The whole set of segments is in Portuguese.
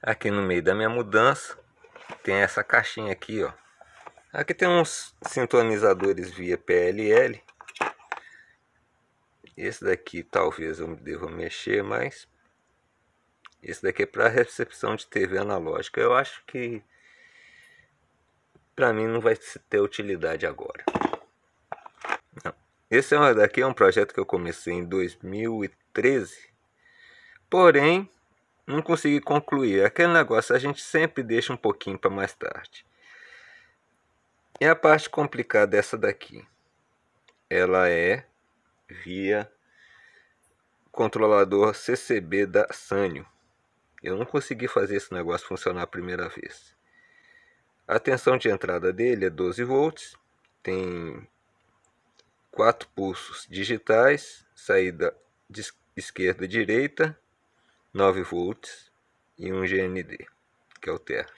Aqui no meio da minha mudança tem essa caixinha aqui, ó. Aqui tem uns sintonizadores via PLL. Esse daqui talvez eu devo mexer, mas esse daqui é para recepção de TV analógica. Eu acho que para mim não vai ter utilidade agora. Não. Esse é daqui é um projeto que eu comecei em 2013. Porém, não consegui concluir. Aquele negócio a gente sempre deixa um pouquinho para mais tarde. E a parte complicada dessa é daqui. Ela é via controlador CCB da Sanyo. Eu não consegui fazer esse negócio funcionar a primeira vez. A tensão de entrada dele é 12 volts, tem quatro pulsos digitais, saída de esquerda e direita, 9 volts e um GND, que é o terra.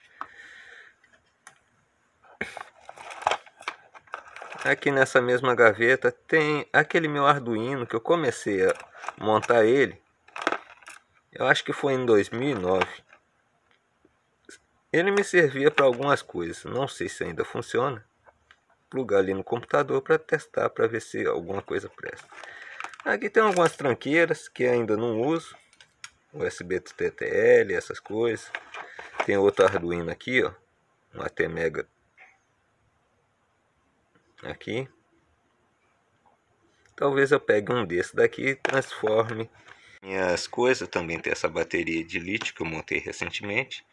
Aqui nessa mesma gaveta tem aquele meu Arduino que eu comecei a montar ele. Eu acho que foi em 2009. Ele me servia para algumas coisas, não sei se ainda funciona. Plugar ali no computador para testar, para ver se alguma coisa presta. Aqui tem algumas tranqueiras que ainda não uso. USB TTL, essas coisas. Tem outro Arduino aqui, ó, um ATmega aqui. Talvez eu pegue um desse daqui e transforme minhas coisas. Também tem essa bateria de lítio que eu montei recentemente.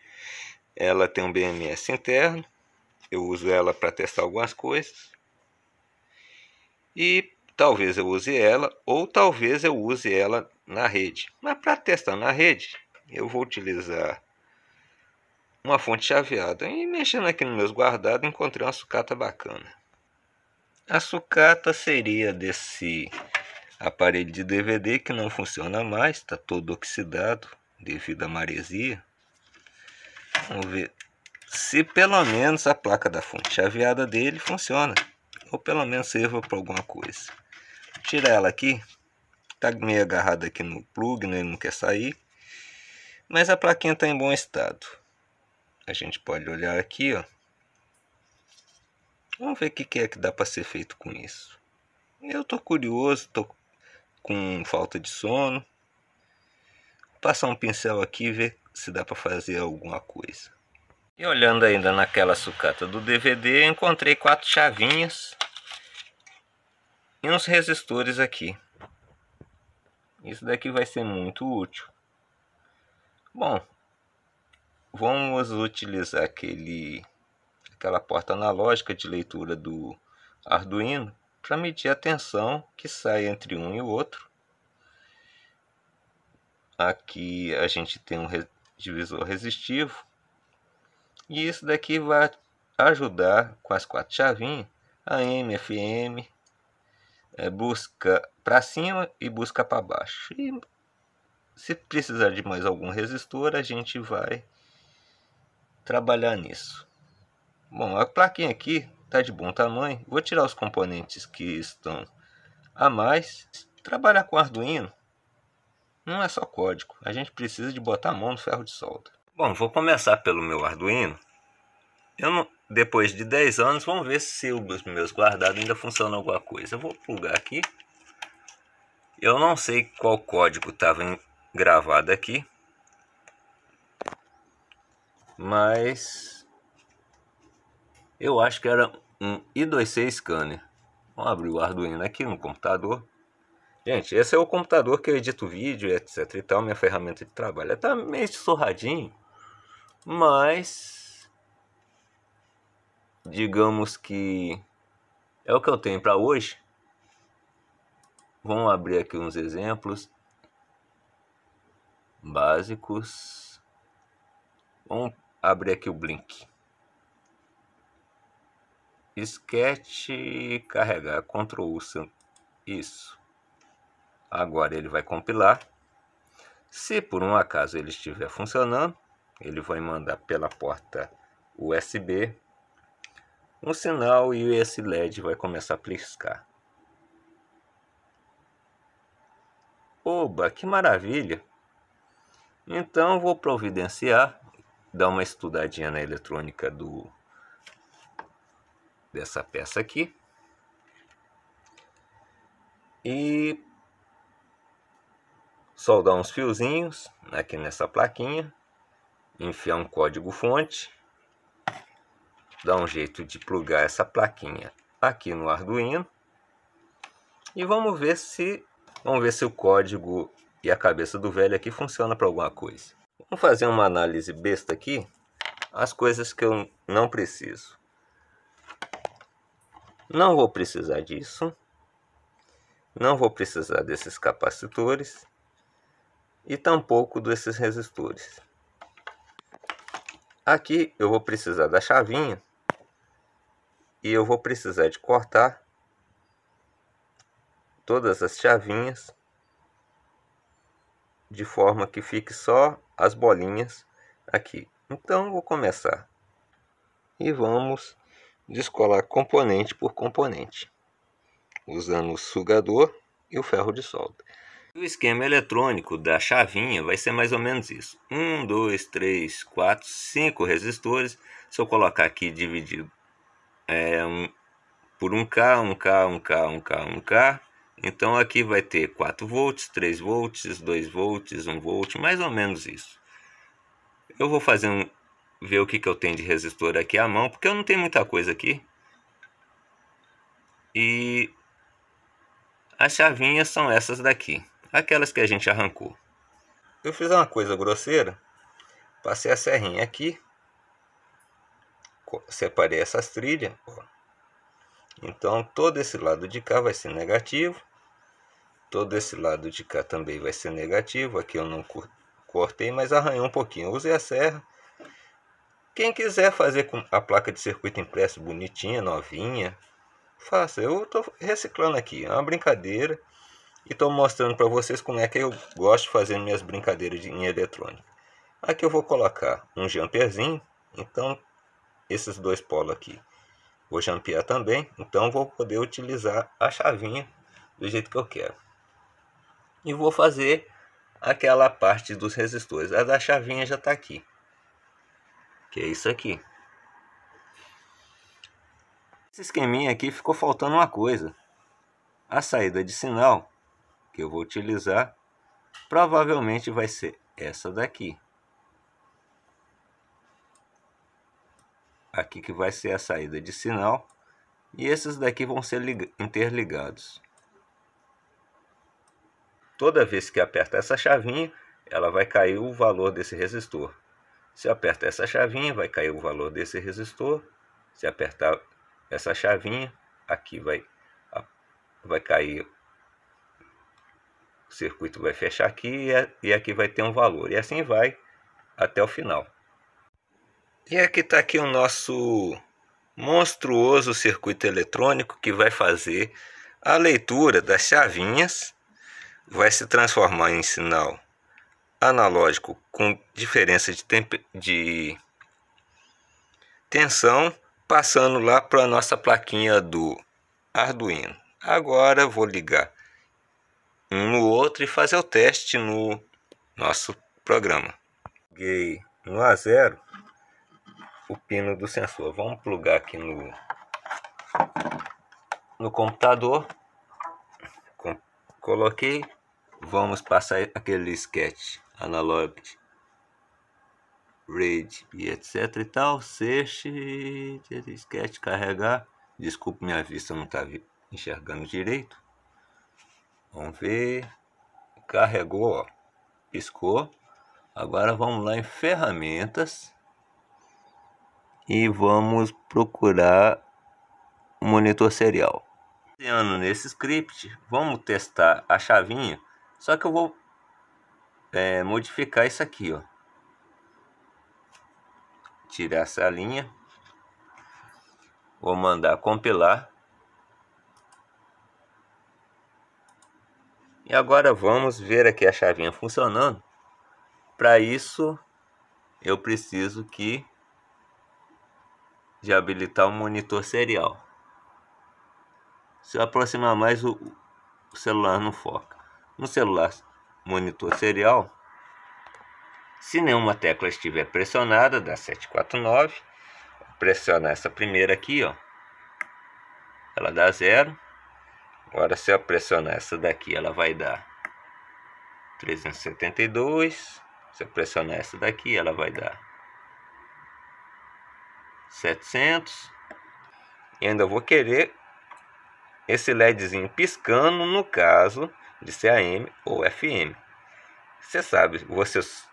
Ela tem um BMS interno. Eu uso ela para testar algumas coisas. E talvez eu use ela ou talvez eu use ela na rede. Mas para testar na rede, eu vou utilizar uma fonte chaveada. E mexendo aqui nos meus guardados, encontrei uma sucata bacana. A sucata seria desse aparelho de DVD que não funciona mais, está todo oxidado devido à maresia. Vamos ver se pelo menos a placa da fonte chaveada dele funciona, ou pelo menos sirva para alguma coisa. Tirar ela aqui está meio agarrado aqui no plug, né? ele não quer sair. Mas é a plaquinha está em bom estado. A gente pode olhar aqui, ó. Vamos ver o que, que é que dá para ser feito com isso. Eu tô curioso, tô com falta de sono. Vou passar um pincel aqui e ver se dá para fazer alguma coisa. E olhando ainda naquela sucata do DVD, encontrei quatro chavinhas e uns resistores aqui. Isso daqui vai ser muito útil. Bom, vamos utilizar aquele, aquela porta analógica de leitura do Arduino para medir a tensão que sai entre um e o outro. Aqui a gente tem um divisor resistivo. E isso daqui vai ajudar com as quatro chavinhas, AM, FM, é, busca para cima e busca para baixo. E se precisar de mais algum resistor, a gente vai trabalhar nisso. Bom, a plaquinha aqui está de bom tamanho. Vou tirar os componentes que estão a mais. Trabalhar com Arduino não é só código. A gente precisa de botar a mão no ferro de solda. Bom, vou começar pelo meu Arduino. Eu não, depois de 10 anos, vamos ver se os meus guardados ainda funcionam alguma coisa. Eu vou plugar aqui. Eu não sei qual código estava gravado aqui. Mas eu acho que era um i26 scanner. Vamos abrir o Arduino aqui no computador. Gente, esse é o computador que eu edito vídeo, etc e tal, minha ferramenta de trabalho. está meio surradinho, mas digamos que é o que eu tenho para hoje. Vamos abrir aqui uns exemplos básicos. Vamos abrir aqui o Blink. Sketch carregar Ctrl U, isso. Agora ele vai compilar. Se por um acaso ele estiver funcionando, ele vai mandar pela porta USB um sinal e esse LED vai começar a piscar. Oba, que maravilha! Então vou providenciar, dar uma estudadinha na eletrônica do dessa peça aqui. E soldar uns fiozinhos aqui nessa plaquinha, enfiar um código fonte dar um jeito de plugar essa plaquinha aqui no Arduino. E vamos ver se vamos ver se o código e a cabeça do velho aqui funciona para alguma coisa. Vamos fazer uma análise besta aqui, as coisas que eu não preciso. Não vou precisar disso. Não vou precisar desses capacitores e tampouco desses resistores. Aqui eu vou precisar da chavinha e eu vou precisar de cortar todas as chavinhas de forma que fique só as bolinhas aqui. Então vou começar e vamos descolar componente por componente usando o sugador e o ferro de solda. O esquema eletrônico da chavinha vai ser mais ou menos isso. 1, 2, 3, 4, 5 resistores. Se eu colocar aqui dividido é, por 1K, 1K, 1K, 1K, 1K. Então aqui vai ter 4 volts, 3 volts, 2 volts, 1 volt, mais ou menos isso. Eu vou fazer um, ver o que, que eu tenho de resistor aqui à mão, porque eu não tenho muita coisa aqui. E as chavinhas são essas daqui, aquelas que a gente arrancou. Eu fiz uma coisa grosseira, passei a serrinha aqui separei essas trilhas. Então, todo esse lado de cá vai ser negativo. Todo esse lado de cá também vai ser negativo. Aqui eu não cortei, mas arranhou um pouquinho. Usei a serra. Quem quiser fazer com a placa de circuito impresso bonitinha, novinha, faça. Eu estou reciclando aqui. É uma brincadeira. E estou mostrando para vocês como é que eu gosto de fazer minhas brincadeiras em eletrônica. Aqui eu vou colocar um jumperzinho. Então, esses dois polos aqui. Vou jampear também, então vou poder utilizar a chavinha do jeito que eu quero. E vou fazer aquela parte dos resistores. A da chavinha já está aqui. Que é isso aqui. Esse esqueminha aqui ficou faltando uma coisa. A saída de sinal que eu vou utilizar provavelmente vai ser essa daqui. aqui que vai ser a saída de sinal e esses daqui vão ser interligados. Toda vez que aperta essa chavinha, ela vai cair o valor desse resistor. Se aperta essa chavinha, vai cair o valor desse resistor. Se apertar essa chavinha, aqui vai, vai cair. O circuito vai fechar aqui e aqui vai ter um valor. E assim vai até o final. E aqui está aqui o nosso monstruoso circuito eletrônico que vai fazer a leitura das chavinhas, vai se transformar em sinal analógico com diferença de, de tensão, passando lá para a nossa plaquinha do Arduino. Agora vou ligar um no outro e fazer o teste no nosso programa. Liguei no A0 o pino do sensor. Vamos plugar aqui no, no computador. Com, coloquei. Vamos passar aquele sketch analog RAID e etc e tal. Search, sketch, carregar. Desculpe, minha vista não está enxergando direito. Vamos ver. Carregou, ó. piscou. Agora vamos lá em ferramentas e vamos procurar monitor serial. Nesse script, vamos testar a chavinha, só que eu vou é, modificar isso aqui, ó. Tirar essa linha. Vou mandar compilar. E agora vamos ver aqui a chavinha funcionando. Para isso, eu preciso que de habilitar o monitor serial. Se eu aproximar mais, o, o celular não foca. No celular monitor serial, se nenhuma tecla estiver pressionada, da 749, pressionar essa primeira aqui, ó, ela dá zero. Agora, se eu pressionar essa daqui, ela vai dar 372. Se eu pressionar essa daqui, ela vai dar 700. E ainda vou querer esse LEDzinho piscando no caso de ser AM ou FM. Você sabe, vocês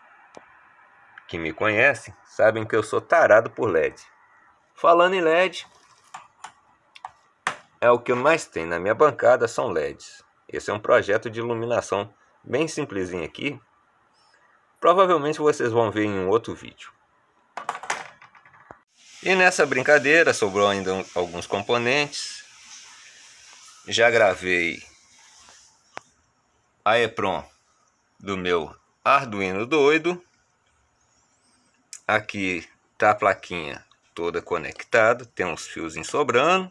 que me conhecem sabem que eu sou tarado por LED. Falando em LED, é o que eu mais tenho na minha bancada são LEDs. Esse é um projeto de iluminação bem simplesinho aqui. Provavelmente vocês vão ver em um outro vídeo. E nessa brincadeira sobrou ainda alguns componentes. Já gravei a EPROM do meu Arduino doido. Aqui tá a plaquinha toda conectada, tem uns fios sobrando.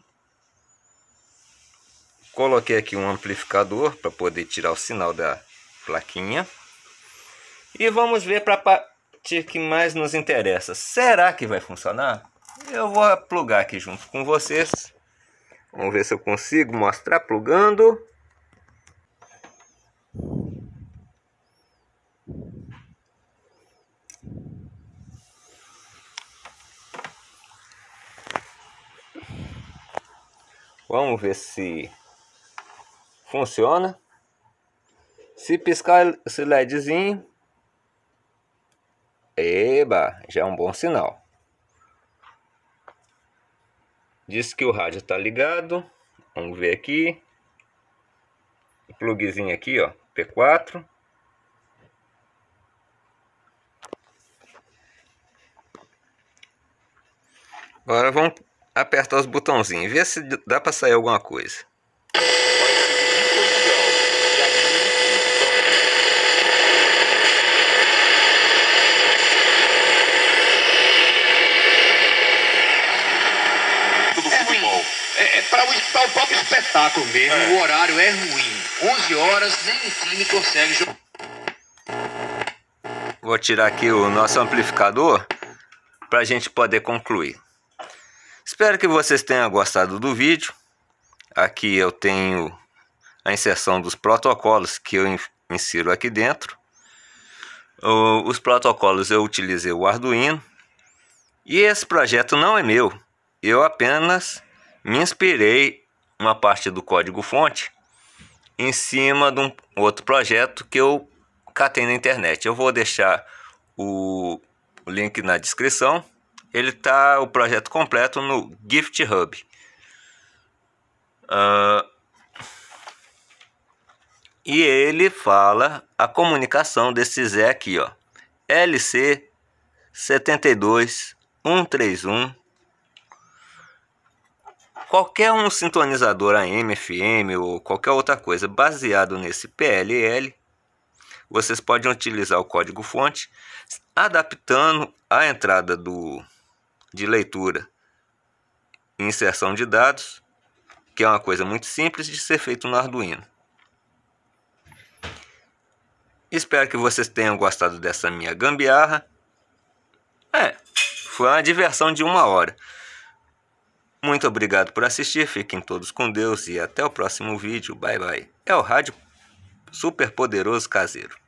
Coloquei aqui um amplificador para poder tirar o sinal da plaquinha. E vamos ver para a parte que mais nos interessa. Será que vai funcionar? Eu vou plugar aqui junto com vocês. Vamos ver se eu consigo mostrar plugando. Vamos ver se funciona. Se piscar esse LEDzinho, eba, já é um bom sinal. Diz que o rádio está ligado. Vamos ver aqui. O plugzinho aqui, ó, P4. Agora vamos apertar os botãozinhos, ver se dá para sair alguma coisa. espetáculo mesmo. É. O horário é ruim. 11 horas, nem o time consegue jogar. Vou tirar aqui o nosso amplificador para a gente poder concluir. Espero que vocês tenham gostado do vídeo. Aqui eu tenho a inserção dos protocolos que eu insiro aqui dentro. Os protocolos eu utilizei o Arduino. E esse projeto não é meu. Eu apenas me inspirei uma parte do código-fonte em cima de um outro projeto que eu catei na internet. Eu vou deixar o link na descrição. Ele tá o projeto completo no GiftHub. Uh, e ele fala a comunicação desse Zé aqui, ó. LC 72131 Qualquer um sintonizador AM, FM ou qualquer outra coisa baseado nesse PLL, vocês podem utilizar o código-fonte adaptando a entrada do, de leitura e inserção de dados, que é uma coisa muito simples de ser feito no Arduino. Espero que vocês tenham gostado dessa minha gambiarra. É, foi uma diversão de uma hora. Muito obrigado por assistir, fiquem todos com Deus e até o próximo vídeo. Bye bye. É o rádio super poderoso caseiro.